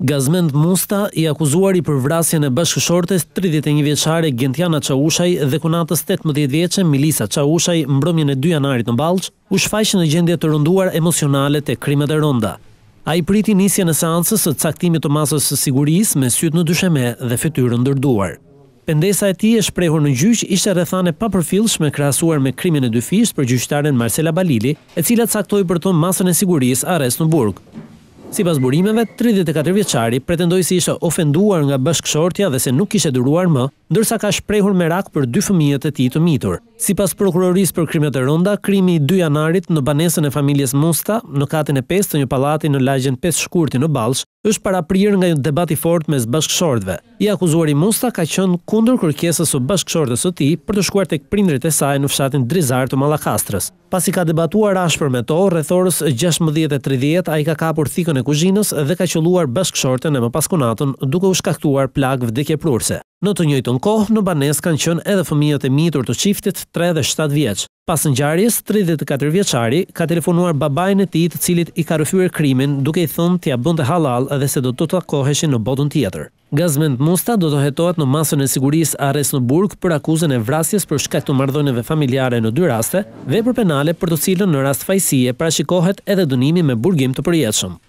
Gazmend Musta i akuzuar i për vrasjen e bashkëshortes 31 vjeçare Gentiana Qaushaj dhe kunatës 18 vjeçe Milisa Qaushaj mbromjën e 2 janarit në Balq, u shfaqë në gjendje të rënduar emocionale të krimet e rënda. A i priti nisje në seansës të caktimit të masës së siguris me sytë në dysheme dhe fetyrën dërduar. Pendesa e ti e shprehur në gjyqë ishte rëthane pa me krasuar me krimin e dyfisht për gjyqtaren Marcela Balili, e cila caktoj për të masën e siguris arrest në burg. Si pas burimeve, 34 vjeqari pretendoj si ishe ofenduar nga bashkëshortja dhe se nuk ishe duruar më, ndërsa ka shprehur me rakë për dy fëmijët e ti të mitur. Si pas prokurorisë për krimet e rënda, krimi i 2 janarit në banesën e familjes Musta, në katin e 5 të një palati në lagjen 5 shkurti në Balsh, është para prirë nga një debati fort me zbashkëshordve. I akuzuari Musta ka qënë kundur kërkesës o bashkëshordës o ti për të shkuar të këprindrit e saj në fshatin Drizar të Malakastrës. Pas i ka debatuar ashpër me to, rrethorës 16.30, a i ka kapur thikën e kuzhinës dhe ka qëluar bashkëshorten e më duke u shkaktuar plagë vdekje prurse. Në të njëjtën kohë, në banes kanë qënë edhe fëmijët e mitur të qiftit 3 dhe 7 vjeqë. Pas në 34 vjeqari ka telefonuar babajnë e ti të cilit i ka rëfyrë krimin duke i thënë tja bënd të halal edhe se do të të në botën tjetër. Gazment Musta do të hetohet në masën e siguris ares në burg për akuzën e vrasjes për shkak të mardhoneve familjare në dy raste dhe për penale për të cilën në rast fajsije pra shikohet edhe dënimi me burgim të përjetshëm.